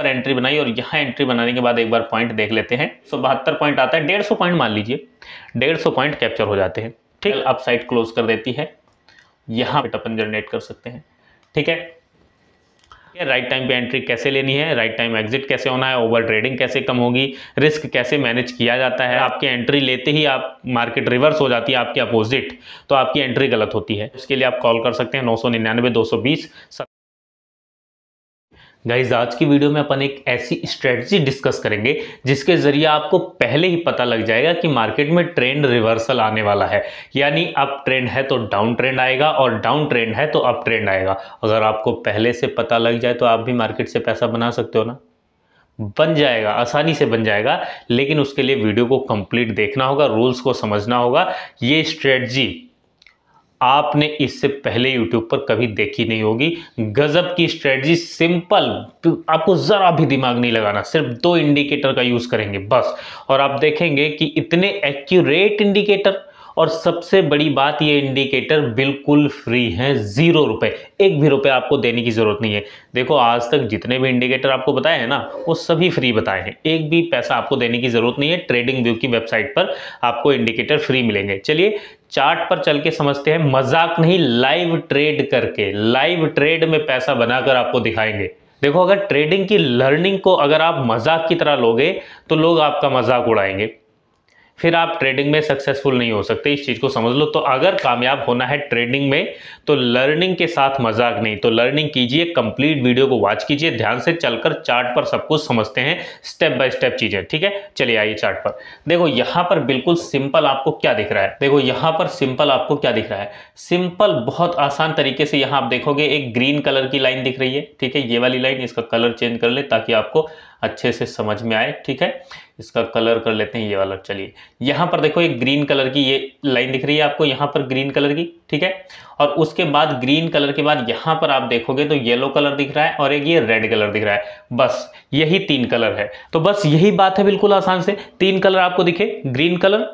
पर एंट्री बनाई और यहाँ एंट्री बनाने के बाद एक बार पॉइंट देख लेते हैं सो बहत्तर पॉइंट आता है डेढ़ सौ पॉइंट मान लीजिए डेढ़ सौ पॉइंट कैप्चर हो जाते हैं ठीक अब साइट क्लोज कर देती है यहाँ पर अपन जनरेट कर सकते हैं ठीक है राइट टाइम पे एंट्री कैसे लेनी है राइट टाइम एग्जिट कैसे होना है ओवर ट्रेडिंग कैसे कम होगी रिस्क कैसे मैनेज किया जाता है आपके एंट्री लेते ही आप मार्केट रिवर्स हो जाती है आपके अपोजिट तो आपकी एंट्री गलत होती है उसके लिए आप कॉल कर सकते हैं नौ सौ निन्यानवे दो सौ बीस गाइज आज की वीडियो में अपन एक ऐसी स्ट्रेटजी डिस्कस करेंगे जिसके जरिए आपको पहले ही पता लग जाएगा कि मार्केट में ट्रेंड रिवर्सल आने वाला है यानी अप ट्रेंड है तो डाउन ट्रेंड आएगा और डाउन ट्रेंड है तो अप ट्रेंड आएगा अगर आपको पहले से पता लग जाए तो आप भी मार्केट से पैसा बना सकते हो ना बन जाएगा आसानी से बन जाएगा लेकिन उसके लिए वीडियो को कंप्लीट देखना होगा रूल्स को समझना होगा ये स्ट्रेटजी आपने इससे पहले यूट्यूब पर कभी देखी नहीं होगी गजब की स्ट्रेटजी सिंपल आपको ज़रा भी दिमाग नहीं लगाना सिर्फ दो इंडिकेटर का यूज़ करेंगे बस और आप देखेंगे कि इतने एक्यूरेट इंडिकेटर और सबसे बड़ी बात ये इंडिकेटर बिल्कुल फ्री हैं ज़ीरो रुपए एक भी रुपए आपको देने की ज़रूरत नहीं है देखो आज तक जितने भी इंडिकेटर आपको बताए हैं ना वो सभी फ्री बताए हैं एक भी पैसा आपको देने की ज़रूरत नहीं है ट्रेडिंग व्यू की वेबसाइट पर आपको इंडिकेटर फ्री मिलेंगे चलिए चार्ट पर चल के समझते हैं मजाक नहीं लाइव ट्रेड करके लाइव ट्रेड में पैसा बनाकर आपको दिखाएंगे देखो अगर ट्रेडिंग की लर्निंग को अगर आप मजाक की तरह लोगे तो लोग आपका मजाक उड़ाएंगे फिर आप ट्रेडिंग में सक्सेसफुल नहीं हो सकते इस चीज़ को समझ लो तो अगर कामयाब होना है ट्रेडिंग में तो लर्निंग के साथ मजाक नहीं तो लर्निंग कीजिए कंप्लीट वीडियो को वॉच कीजिए ध्यान से चलकर चार्ट पर सब कुछ समझते हैं स्टेप बाय स्टेप चीज़ें ठीक है चलिए आइए चार्ट पर देखो यहाँ पर बिल्कुल सिंपल आपको क्या दिख रहा है देखो यहाँ पर सिंपल आपको क्या दिख रहा है सिंपल बहुत आसान तरीके से यहाँ आप देखोगे एक ग्रीन कलर की लाइन दिख रही है ठीक है ये वाली लाइन इसका कलर चेंज कर ले ताकि आपको अच्छे से समझ में आए ठीक है इसका कलर कर लेते हैं ये वाला चलिए यहाँ पर देखो एक ग्रीन कलर की ये लाइन दिख रही है आपको यहाँ पर ग्रीन कलर की ठीक है और उसके बाद ग्रीन कलर के बाद यहाँ पर आप देखोगे तो येलो कलर दिख रहा है और एक ये रेड कलर दिख रहा है बस यही तीन कलर है तो बस यही बात है बिल्कुल आसान से तीन कलर आपको दिखे ग्रीन कलर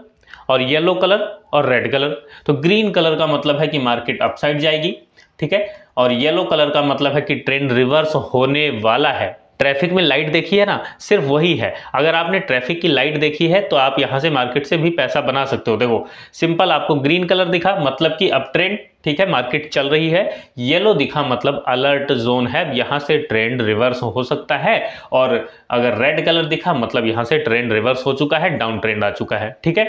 और येलो कलर और रेड कलर तो ग्रीन कलर का मतलब है कि मार्केट अपसाइड जाएगी ठीक है और येलो कलर का मतलब है कि ट्रेंड रिवर्स होने वाला है ट्रैफिक में लाइट देखी है ना सिर्फ वही है अगर आपने ट्रैफिक की लाइट देखी है तो आप यहाँ से मार्केट से भी पैसा बना सकते हो देखो सिंपल आपको ग्रीन कलर दिखा मतलब कि अब ट्रेंड ठीक है मार्केट चल रही है येलो दिखा मतलब अलर्ट जोन है यहाँ से ट्रेंड रिवर्स हो सकता है और अगर रेड कलर दिखा मतलब यहाँ से ट्रेंड रिवर्स हो चुका है डाउन ट्रेंड आ चुका है ठीक है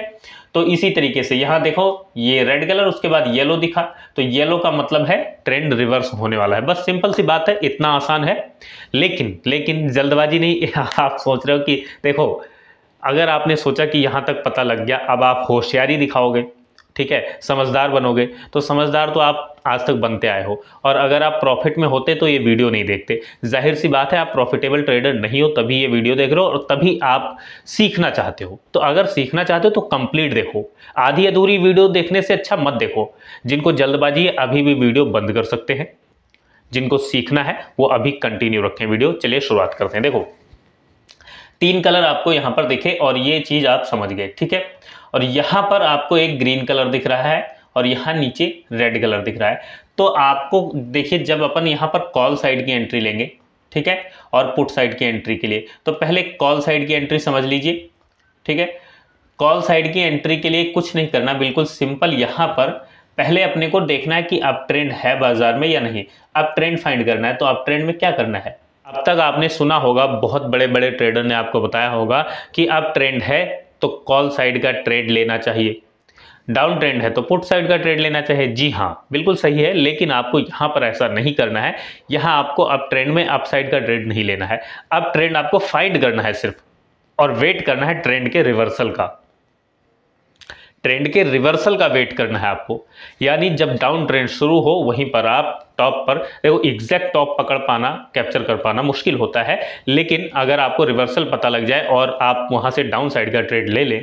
तो इसी तरीके से यहां देखो ये रेड कलर उसके बाद येलो दिखा तो येलो का मतलब है ट्रेंड रिवर्स होने वाला है बस सिंपल सी बात है इतना आसान है लेकिन लेकिन जल्दबाजी नहीं आप सोच रहे हो कि देखो अगर आपने सोचा कि यहां तक पता लग गया अब आप होशियारी दिखाओगे ठीक है समझदार बनोगे तो समझदार तो आप आज तक बनते आए हो और अगर आप प्रॉफिट में होते तो ये वीडियो नहीं देखते जाहिर सी बात है आप प्रॉफिटेबल ट्रेडर नहीं हो तभी ये वीडियो देख रहे हो और तभी आप सीखना चाहते हो तो अगर सीखना चाहते हो तो कंप्लीट देखो आधी अधूरी वीडियो देखने से अच्छा मत देखो जिनको जल्दबाजी है अभी भी वीडियो बंद कर सकते हैं जिनको सीखना है वो अभी कंटिन्यू रखें वीडियो चलिए शुरुआत करते हैं देखो तीन कलर आपको यहां पर दिखे और ये चीज़ आप समझ गए ठीक है और यहाँ पर आपको एक ग्रीन कलर दिख रहा है और यहाँ नीचे रेड कलर दिख रहा है तो आपको देखिए जब अपन यहाँ पर कॉल साइड की एंट्री लेंगे ठीक है और पुट साइड की एंट्री के लिए तो पहले कॉल साइड की एंट्री समझ लीजिए ठीक है कॉल साइड की एंट्री के लिए कुछ नहीं करना बिल्कुल सिंपल यहाँ पर पहले अपने को देखना है कि अब ट्रेंड है बाजार में या नहीं अब ट्रेंड फाइंड करना है तो अब ट्रेंड में क्या करना है अब तक आपने सुना होगा बहुत बड़े बड़े ट्रेडर ने आपको बताया होगा कि अब ट्रेंड है तो कॉल साइड का ट्रेड लेना चाहिए डाउन ट्रेंड है तो पुट साइड का ट्रेड लेना चाहिए जी हाँ बिल्कुल सही है लेकिन आपको यहाँ पर ऐसा नहीं करना है यहाँ आपको अब ट्रेंड में अप साइड का ट्रेड नहीं लेना है अब ट्रेंड आपको फाइंड करना है सिर्फ और वेट करना है ट्रेंड के रिवर्सल का ट्रेंड के रिवर्सल का वेट करना है आपको यानी जब डाउन ट्रेंड शुरू हो वहीं पर आप टॉप पर देखो एग्जैक्ट टॉप पकड़ पाना कैप्चर कर पाना मुश्किल होता है लेकिन अगर आपको रिवर्सल पता लग जाए और आप वहाँ से डाउन साइड का ट्रेड ले लें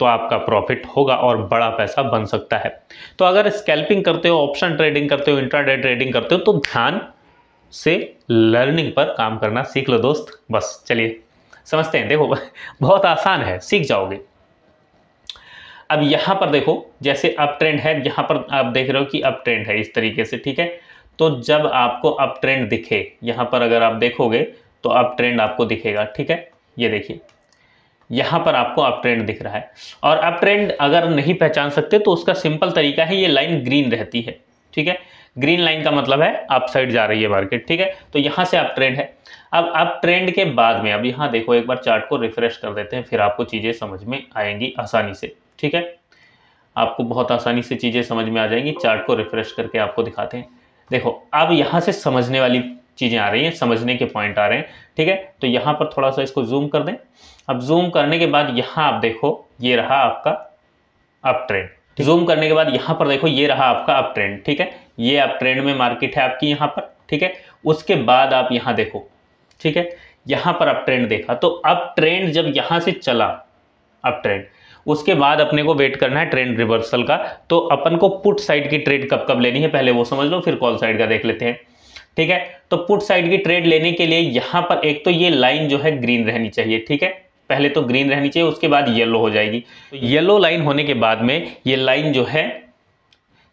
तो आपका प्रॉफिट होगा और बड़ा पैसा बन सकता है तो अगर स्कैल्पिंग करते हो ऑप्शन ट्रेडिंग करते हो इंट्राडे ट्रेडिंग करते हो तो ध्यान से लर्निंग पर काम करना सीख लो दोस्त बस चलिए समझते हैं देखो बहुत आसान है सीख जाओगे अब यहाँ पर देखो जैसे अप ट्रेंड है यहाँ पर आप देख रहे हो कि अप ट्रेंड है इस तरीके से ठीक है तो जब आपको अप ट्रेंड दिखे यहाँ पर अगर आप देखोगे तो अप ट्रेंड आपको दिखेगा ठीक है ये देखिए यहाँ पर आपको अप ट्रेंड दिख रहा है और अप ट्रेंड अगर नहीं पहचान सकते तो उसका सिंपल तरीका है ये लाइन ग्रीन रहती है ठीक है ग्रीन लाइन का मतलब है अप साइड जा रही है मार्केट ठीक है तो यहाँ से अप ट्रेंड है अब अप ट्रेंड के बाद में अब यहाँ देखो एक बार चार्ट को रिफ्रेश कर देते हैं फिर आपको चीज़ें समझ में आएंगी आसानी से ठीक है आपको बहुत आसानी से चीज़ें समझ में आ जाएंगी चार्ट को रिफ्रेश करके आपको दिखाते हैं देखो अब यहाँ से समझने वाली चीज़ें आ रही हैं समझने के पॉइंट आ रहे हैं ठीक है तो यहाँ पर थोड़ा सा इसको जूम कर दें अब जूम करने के बाद यहाँ आप देखो ये रहा आपका अप ट्रेंड जूम करने के बाद यहाँ पर देखो ये रहा आपका अप ट्रेंड ठीक है ये अप ट्रेंड में मार्केट है आपकी यहाँ पर ठीक है उसके बाद आप यहाँ देखो ठीक है यहाँ पर अप ट्रेंड देखा तो अप ट्रेंड जब यहाँ से चला अप ट्रेंड उसके बाद अपने को वेट करना है ट्रेंड रिवर्सल का तो अपन को पुट साइड की ट्रेड कब कब लेनी है पहले वो समझ लो फिर कॉल साइड का देख लेते हैं ठीक है तो पुट साइड की ट्रेड लेने के लिए यहाँ पर एक तो ये लाइन जो है ग्रीन रहनी चाहिए ठीक है पहले तो ग्रीन रहनी चाहिए उसके बाद येलो हो जाएगी तो येलो लाइन होने के बाद में ये लाइन जो है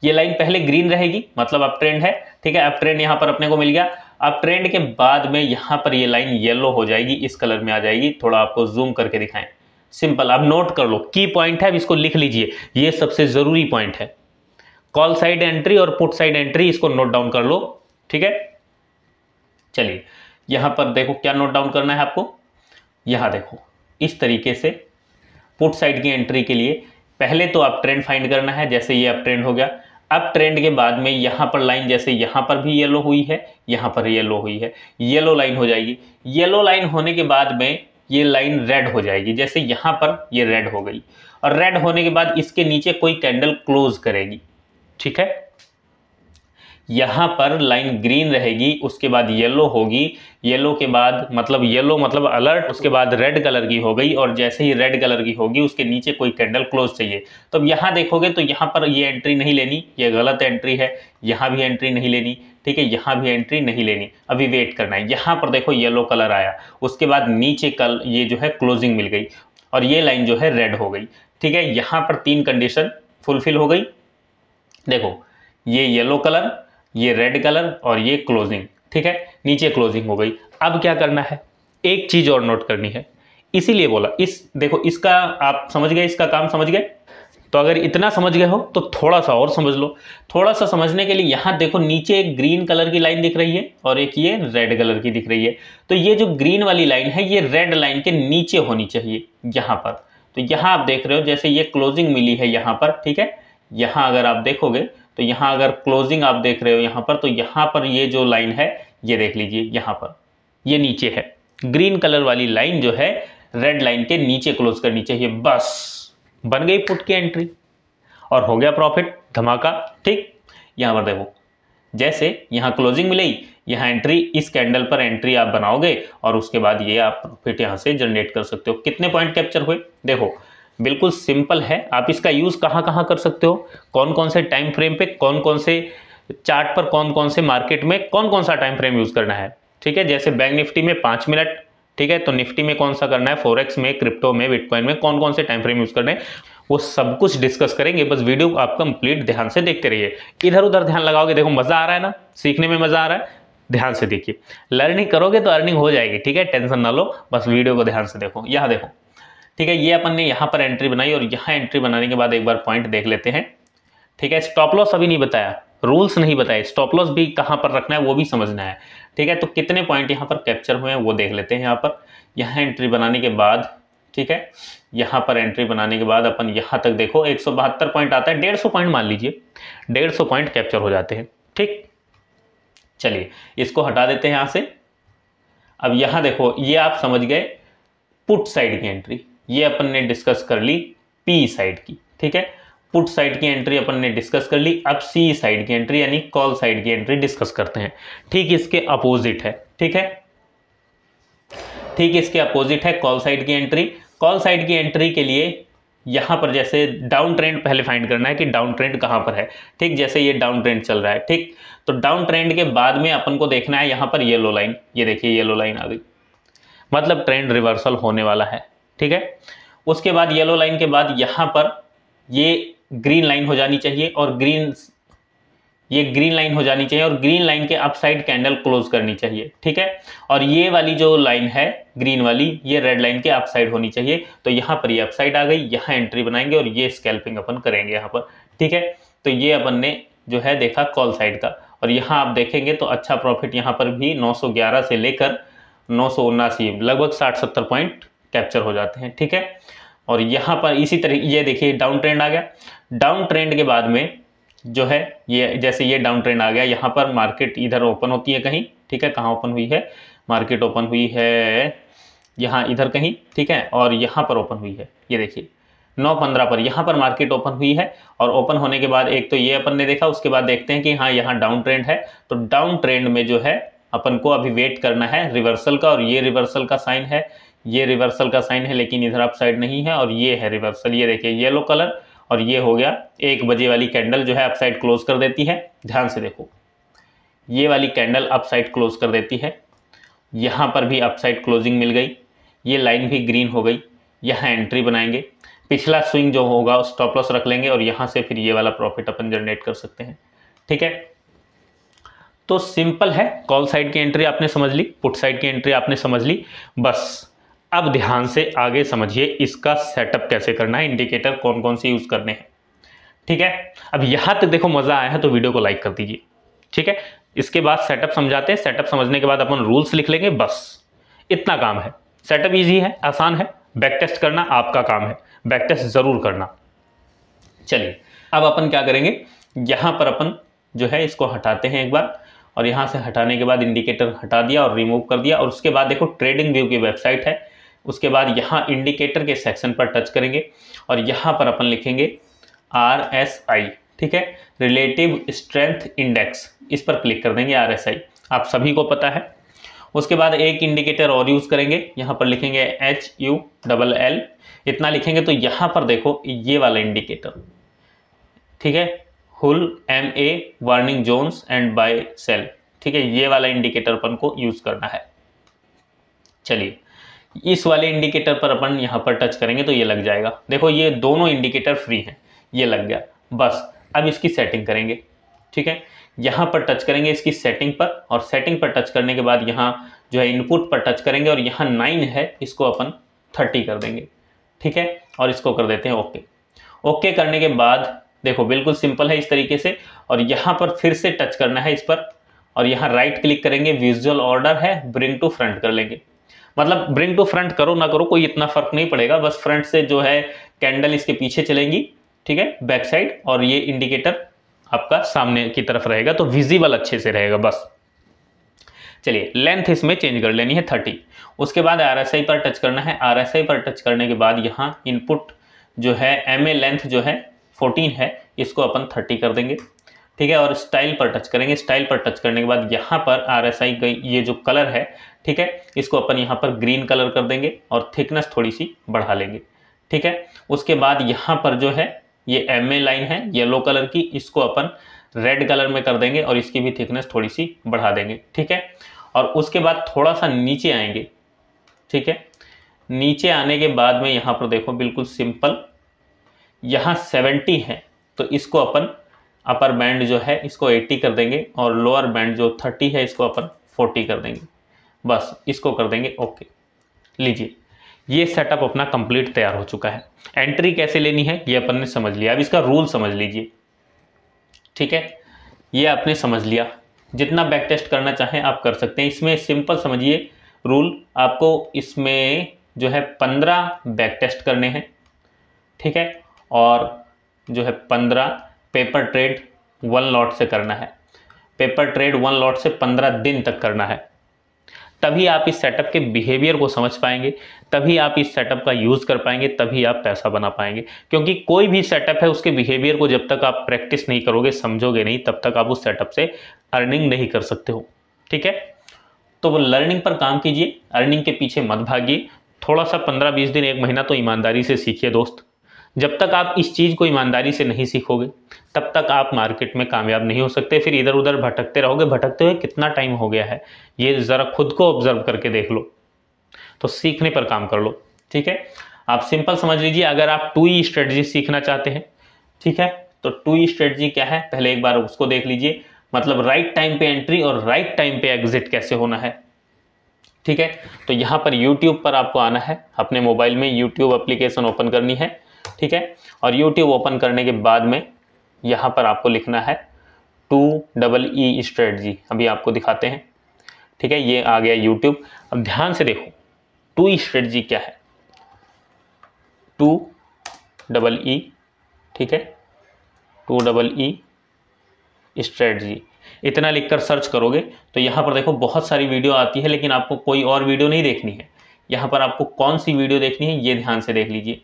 ये लाइन पहले ग्रीन रहेगी मतलब अब ट्रेंड है ठीक है अब ट्रेंड यहाँ पर अपने को मिल गया अब ट्रेंड के बाद में यहाँ पर ये लाइन येलो हो जाएगी इस कलर में आ जाएगी थोड़ा आपको जूम करके दिखाएं सिंपल अब नोट कर लो की पॉइंट है अब इसको लिख लीजिए ये सबसे ज़रूरी पॉइंट है कॉल साइड एंट्री और पुट साइड एंट्री इसको नोट डाउन कर लो ठीक है चलिए यहां पर देखो क्या नोट डाउन करना है आपको यहां देखो इस तरीके से पुट साइड की एंट्री के लिए पहले तो आप ट्रेंड फाइंड करना है जैसे ये अब ट्रेंड हो गया अब ट्रेंड के बाद में यहां पर लाइन जैसे यहां पर भी येलो हुई है यहां पर येलो हुई है येलो लाइन हो जाएगी येलो लाइन होने के बाद में ये लाइन रेड हो जाएगी जैसे यहाँ पर ये रेड हो गई और रेड होने के बाद इसके नीचे कोई कैंडल क्लोज करेगी ठीक है यहाँ पर लाइन ग्रीन रहेगी उसके बाद येलो होगी येलो के बाद मतलब येलो मतलब अलर्ट उसके बाद रेड कलर की हो गई और जैसे ही रेड कलर की होगी उसके नीचे कोई कैंडल क्लोज चाहिए तो अब यहाँ देखोगे तो यहाँ पर ये एंट्री नहीं लेनी ये गलत एंट्री है यहाँ भी एंट्री नहीं लेनी ठीक है यहाँ भी एंट्री नहीं लेनी अभी वेट करना है यहाँ पर देखो येलो कलर आया उसके बाद नीचे कल ये जो है क्लोजिंग मिल गई और ये लाइन जो है रेड हो गई ठीक है यहाँ पर तीन कंडीशन फुलफिल हो गई देखो ये येलो कलर ये रेड कलर और ये क्लोजिंग ठीक है नीचे क्लोजिंग हो गई अब क्या करना है एक चीज़ और नोट करनी है इसीलिए बोला इस देखो इसका आप समझ गए इसका काम समझ गए तो अगर इतना समझ गए हो तो थोड़ा सा और समझ लो थोड़ा सा समझने के लिए यहाँ देखो नीचे एक ग्रीन कलर की लाइन दिख रही है और एक ये रेड कलर की दिख रही है तो ये जो ग्रीन वाली लाइन है ये रेड लाइन के नीचे होनी चाहिए यहाँ पर तो यहाँ आप देख रहे हो जैसे ये क्लोजिंग मिली है यहाँ पर ठीक है यहाँ अगर आप देखोगे तो यहाँ अगर क्लोजिंग आप देख रहे हो यहाँ पर तो यहाँ पर ये जो लाइन है ये देख लीजिए यहाँ पर ये नीचे है ग्रीन कलर वाली लाइन जो है रेड लाइन के नीचे क्लोज करनी चाहिए बस बन गई पुट की एंट्री और हो गया प्रॉफिट धमाका ठीक यहाँ पर देखो जैसे यहाँ क्लोजिंग मिली यहाँ एंट्री इस कैंडल पर एंट्री आप बनाओगे और उसके बाद ये आप प्रॉफिट यहाँ से जनरेट कर सकते हो कितने पॉइंट कैप्चर हुए देखो बिल्कुल सिंपल है आप इसका यूज़ कहाँ कहाँ कर सकते हो कौन कौन से टाइम फ्रेम पे कौन कौन से चार्ट पर कौन कौन से मार्केट में कौन कौन सा टाइम फ्रेम यूज़ करना है ठीक है जैसे बैंक निफ्टी में पाँच मिनट ठीक है तो निफ्टी में कौन सा करना है फोरेक्स में क्रिप्टो में बिटकॉइन में कौन कौन से टाइम फ्रेम यूज़ करने वो सब कुछ डिस्कस करेंगे बस वीडियो आप कंप्लीट ध्यान से देखते रहिए इधर उधर ध्यान लगाओगे देखो मज़ा आ रहा है ना सीखने में मज़ा आ रहा है ध्यान से देखिए लर्निंग करोगे तो अर्निंग हो जाएगी ठीक है टेंशन ना लो बस वीडियो को ध्यान से देखो यहाँ देखो ठीक है ये अपन ने यहाँ पर एंट्री बनाई और यहाँ एंट्री बनाने के बाद एक बार पॉइंट देख लेते हैं ठीक है स्टॉप लॉस अभी नहीं बताया रूल्स नहीं बताए स्टॉप लॉस भी कहाँ पर रखना है वो भी समझना है ठीक है तो कितने पॉइंट यहाँ पर कैप्चर हुए हैं वो देख लेते हैं यहाँ पर यहाँ एंट्री बनाने के बाद ठीक है यहाँ पर एंट्री बनाने के बाद अपन यहाँ तक देखो एक पॉइंट आता है डेढ़ पॉइंट मान लीजिए डेढ़ पॉइंट कैप्चर हो जाते हैं ठीक चलिए इसको हटा देते हैं यहाँ से अब यहाँ देखो ये आप समझ गए पुट साइड की एंट्री ये अपन ने डिस्कस कर ली पी साइड की ठीक है पुट साइड की एंट्री अपन ने डिस्कस कर ली अब सी साइड की एंट्री यानी कॉल साइड की एंट्री डिस्कस करते हैं ठीक इसके अपोजिट है ठीक है ठीक इसके अपोजिट है कॉल साइड की एंट्री कॉल साइड की एंट्री के लिए यहां पर जैसे डाउन ट्रेंड पहले फाइंड करना है कि डाउन ट्रेंड कहां पर है ठीक जैसे ये डाउन ट्रेंड चल रहा है ठीक तो डाउन ट्रेंड के बाद में अपन को देखना है यहां पर येलो लाइन ये देखिए येलो लाइन आ गई मतलब ट्रेंड रिवर्सल होने वाला है ठीक है उसके बाद येलो लाइन के बाद यहां पर ये ग्रीन लाइन हो जानी चाहिए और ग्रीन ये ग्रीन लाइन हो जानी चाहिए और ग्रीन लाइन के अपसाइड कैंडल क्लोज करनी चाहिए ठीक है और ये वाली जो लाइन है ग्रीन वाली ये रेड लाइन के अपसाइड होनी चाहिए तो यहाँ पर ये अपसाइड आ गई यहाँ एंट्री बनाएंगे और ये स्कैल्पिंग अपन करेंगे यहाँ पर ठीक है तो ये अपन ने जो है देखा कॉल साइड का और यहाँ आप देखेंगे तो अच्छा प्रॉफिट यहाँ पर भी नौ से लेकर नौ लगभग साठ सत्तर पॉइंट कैप्चर हो जाते हैं ठीक है और यहाँ पर इसी तरह ये देखिए डाउन ट्रेंड आ गया डाउन ट्रेंड के बाद में जो है ये जैसे ये डाउन ट्रेंड आ गया यहाँ पर मार्केट इधर ओपन होती है कहीं ठीक है कहाँ ओपन हुई है मार्केट ओपन हुई है यहाँ इधर कहीं ठीक है और यहाँ पर ओपन हुई है ये देखिए नौ पंद्रह पर यहाँ पर मार्केट ओपन हुई है और ओपन होने के बाद एक तो ये अपन ने देखा उसके बाद देखते हैं कि हाँ यहाँ डाउन ट्रेंड है तो डाउन ट्रेंड में जो है अपन को अभी वेट करना है रिवर्सल का और ये रिवर्सल का साइन है ये रिवर्सल का साइन है लेकिन इधर अपसाइड साइड नहीं है और ये है रिवर्सल ये देखिए येलो कलर और ये हो गया एक बजे वाली कैंडल जो है अप साइड क्लोज कर देती है ध्यान से देखो ये वाली कैंडल अप साइड क्लोज कर देती है यहाँ पर भी अप साइड क्लोजिंग मिल गई ये लाइन भी ग्रीन हो गई यहाँ एंट्री बनाएंगे पिछला स्विंग जो होगा स्टॉप लॉस रख लेंगे और यहाँ से फिर ये वाला प्रॉफिट अपन जनरेट कर सकते हैं ठीक है तो सिंपल है कॉल साइड की एंट्री आपने समझ ली पुट साइड की एंट्री आपने समझ ली बस अब ध्यान से आगे समझिए इसका सेटअप कैसे करना है इंडिकेटर कौन कौन से यूज़ करने हैं ठीक है अब यहां तक देखो मज़ा आया है तो वीडियो को लाइक कर दीजिए ठीक है इसके बाद सेटअप समझाते हैं सेटअप समझने के बाद अपन रूल्स लिख लेंगे बस इतना काम है सेटअप ईजी है आसान है बैक टेस्ट करना आपका काम है बैक टेस्ट ज़रूर करना चलिए अब अपन क्या करेंगे यहां पर अपन जो है इसको हटाते हैं एक बार और यहां से हटाने के बाद इंडिकेटर हटा दिया और रिमूव कर दिया और उसके बाद देखो ट्रेडिंग व्यू की वेबसाइट है उसके बाद यहाँ इंडिकेटर के सेक्शन पर टच करेंगे और यहाँ पर अपन लिखेंगे आर एस आई ठीक है रिलेटिव स्ट्रेंथ इंडेक्स इस पर क्लिक कर देंगे आर एस आई आप सभी को पता है उसके बाद एक इंडिकेटर और यूज़ करेंगे यहाँ पर लिखेंगे एच यू डबल एल इतना लिखेंगे तो यहाँ पर देखो ये वाला इंडिकेटर ठीक है Hull M A warning zones and buy sell ठीक है ये वाला इंडिकेटर अपन को यूज़ करना है चलिए इस वाले इंडिकेटर पर अपन यहाँ पर टच करेंगे तो ये लग जाएगा देखो ये दोनों इंडिकेटर फ्री हैं ये लग गया बस अब इसकी सेटिंग करेंगे ठीक है यहाँ पर टच करेंगे इसकी सेटिंग पर और सेटिंग पर टच करने के बाद यहाँ जो है इनपुट पर टच करेंगे और यहाँ नाइन है इसको अपन थर्टी कर देंगे ठीक है और इसको कर देते हैं ओके ओके करने के बाद देखो बिल्कुल सिंपल है इस तरीके से और यहाँ पर फिर से टच करना है इस पर और यहाँ राइट क्लिक करेंगे विजुअल ऑर्डर है ब्रिंग टू फ्रंट कर लेंगे मतलब ब्रिंग टू फ्रंट करो ना करो कोई इतना फर्क नहीं पड़ेगा बस फ्रंट से जो है कैंडल इसके पीछे चलेंगी ठीक है बैक साइड और ये इंडिकेटर आपका सामने की तरफ रहेगा तो विजिबल अच्छे से रहेगा बस चलिए लेंथ इसमें चेंज कर लेनी है थर्टी उसके बाद आर पर टच करना है आर पर टच करने के बाद यहाँ इनपुट जो है एम लेंथ जो है फोर्टीन है इसको अपन थर्टी कर देंगे ठीक है और स्टाइल पर टच करेंगे स्टाइल पर टच करने के बाद यहाँ पर आर एस आई का ये जो कलर है ठीक है इसको अपन यहाँ पर ग्रीन कलर कर देंगे और थिकनेस थोड़ी सी बढ़ा लेंगे ठीक है उसके बाद यहाँ पर जो है ये एम ए लाइन है येलो कलर की इसको अपन रेड कलर में कर देंगे और इसकी भी थिकनेस थोड़ी सी बढ़ा देंगे ठीक है और उसके बाद थोड़ा सा नीचे आएंगे ठीक है नीचे आने के बाद में यहाँ पर देखो बिल्कुल सिंपल यहाँ सेवेंटी है तो इसको अपन अपर बैंड जो है इसको 80 कर देंगे और लोअर बैंड जो 30 है इसको अपर 40 कर देंगे बस इसको कर देंगे ओके लीजिए ये सेटअप अपना कंप्लीट तैयार हो चुका है एंट्री कैसे लेनी है ये अपन ने समझ लिया अब इसका रूल समझ लीजिए ठीक है ये आपने समझ लिया जितना बैक टेस्ट करना चाहें आप कर सकते हैं इसमें सिंपल समझिए रूल आपको इसमें जो है पंद्रह बैक टेस्ट करने हैं ठीक है और जो है पंद्रह पेपर ट्रेड वन लॉट से करना है पेपर ट्रेड वन लॉट से पंद्रह दिन तक करना है तभी आप इस सेटअप के बिहेवियर को समझ पाएंगे तभी आप इस सेटअप का यूज़ कर पाएंगे तभी आप पैसा बना पाएंगे क्योंकि कोई भी सेटअप है उसके बिहेवियर को जब तक आप प्रैक्टिस नहीं करोगे समझोगे नहीं तब तक आप उस सेटअप से अर्निंग नहीं कर सकते हो ठीक है तो वो लर्निंग पर काम कीजिए अर्निंग के पीछे मत भागिए थोड़ा सा पंद्रह बीस दिन एक महीना तो ईमानदारी से सीखिए दोस्त जब तक आप इस चीज़ को ईमानदारी से नहीं सीखोगे तब तक आप मार्केट में कामयाब नहीं हो सकते फिर इधर उधर भटकते रहोगे भटकते हुए कितना टाइम हो गया है ये ज़रा खुद को ऑब्जर्व करके देख लो तो सीखने पर काम कर लो ठीक है आप सिंपल समझ लीजिए अगर आप टू ई स्ट्रेटजी सीखना चाहते हैं ठीक है तो टू ई स्ट्रेटजी क्या है पहले एक बार उसको देख लीजिए मतलब राइट टाइम पे एंट्री और राइट टाइम पे एग्जिट कैसे होना है ठीक है तो यहाँ पर यूट्यूब पर आपको आना है अपने मोबाइल में यूट्यूब एप्लीकेशन ओपन करनी है ठीक है और यूट्यूब ओपन करने के बाद में यहाँ पर आपको लिखना है टू डबल ई स्ट्रेटजी अभी आपको दिखाते हैं ठीक है ये आ गया यूट्यूब अब ध्यान से देखो टू स्ट्रेटजी क्या है टू डबल ई ठीक है टू डबल ई स्ट्रेटजी इतना लिखकर सर्च करोगे तो यहाँ पर देखो बहुत सारी वीडियो आती है लेकिन आपको कोई और वीडियो नहीं देखनी है यहाँ पर आपको कौन सी वीडियो देखनी है ये ध्यान से देख लीजिए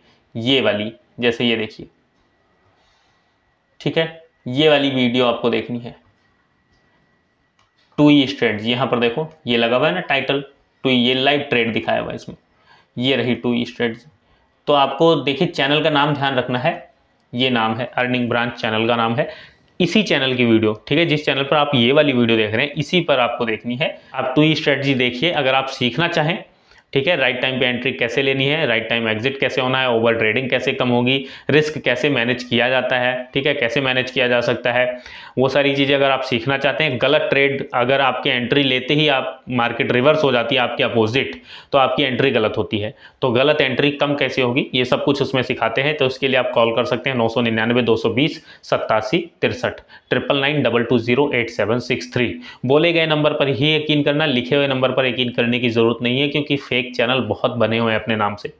ये वाली जैसे ये देखिए ठीक है ये वाली वीडियो आपको देखनी है टू ई स्ट्रेट यहां पर देखो ये लगा हुआ है ना टाइटल टू तो ये लाइव ट्रेड दिखाया हुआ इसमें ये रही टू ई स्ट्रेट तो आपको देखिए चैनल का नाम ध्यान रखना है ये नाम है अर्निंग ब्रांच चैनल का नाम है इसी चैनल की वीडियो ठीक है जिस चैनल पर आप ये वाली वीडियो देख रहे हैं इसी पर आपको देखनी है आप टू ई स्ट्रेटजी देखिए अगर आप सीखना चाहें ठीक है राइट टाइम पे एंट्री कैसे लेनी है राइट टाइम एग्जिट कैसे होना है ओवर ट्रेडिंग कैसे कम होगी रिस्क कैसे मैनेज किया जाता है ठीक है कैसे मैनेज किया जा सकता है वो सारी चीज़ें अगर आप सीखना चाहते हैं गलत ट्रेड अगर आपकी एंट्री लेते ही आप मार्केट रिवर्स हो जाती है आपके अपोजिट तो आपकी एंट्री गलत होती है तो गलत एंट्री कम कैसे होगी ये सब कुछ उसमें सिखाते हैं तो उसके लिए आप कॉल कर सकते हैं नौ सौ निन्यानवे दो सौ बीस सत्तासी तिरसठ triple nine double two zero eight seven six three बोले गए नंबर पर ही यकीन करना लिखे हुए नंबर पर यकीन करने की जरूरत नहीं है क्योंकि फेक चैनल बहुत बने हुए हैं अपने नाम से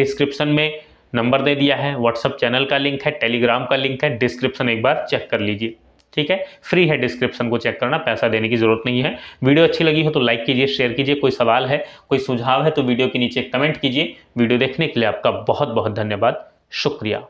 डिस्क्रिप्शन में नंबर दे दिया है व्हाट्सअप चैनल का लिंक है टेलीग्राम का लिंक है डिस्क्रिप्शन एक बार चेक कर लीजिए ठीक है फ्री है डिस्क्रिप्शन को चेक करना पैसा देने की जरूरत नहीं है वीडियो अच्छी लगी हो तो लाइक कीजिए शेयर कीजिए कोई सवाल है कोई सुझाव है तो वीडियो के नीचे कमेंट कीजिए वीडियो देखने के लिए आपका बहुत बहुत धन्यवाद शुक्रिया